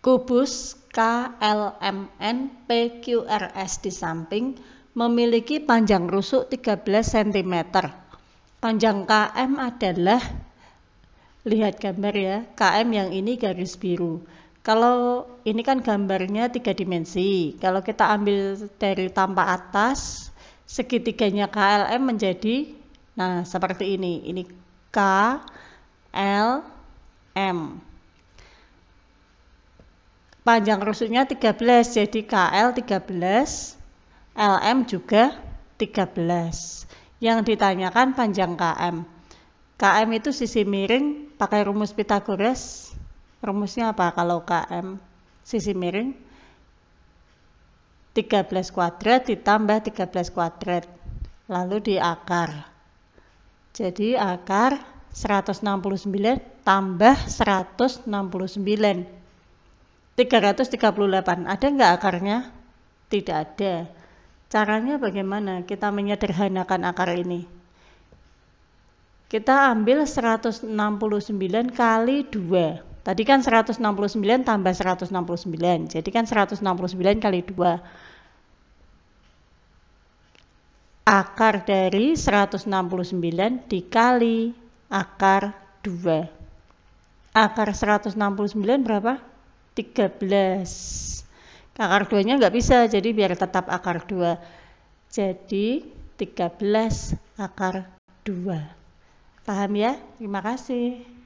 Kubus KLMN PQRS di samping memiliki panjang rusuk 13 cm. Panjang KM adalah lihat gambar ya, KM yang ini garis biru. Kalau ini kan gambarnya tiga dimensi. Kalau kita ambil dari tampak atas, segitiganya KLM menjadi nah seperti ini. Ini K L M panjang rusuknya 13 jadi KL 13 LM juga 13 yang ditanyakan panjang KM KM itu sisi miring pakai rumus Pitagoras rumusnya apa kalau KM sisi miring 13 kuadrat ditambah 13 kuadrat lalu diakar jadi akar 169 tambah 169 338 ada nggak akarnya? Tidak ada. Caranya bagaimana? Kita menyederhanakan akar ini. Kita ambil 169 kali 2. Tadi kan 169 tambah 169. Jadi kan 169 kali 2. Akar dari 169 dikali akar 2. Akar 169 berapa? 13 akar 2 nya nggak bisa jadi biar tetap akar 2 jadi 13 akar 2 paham ya? terima kasih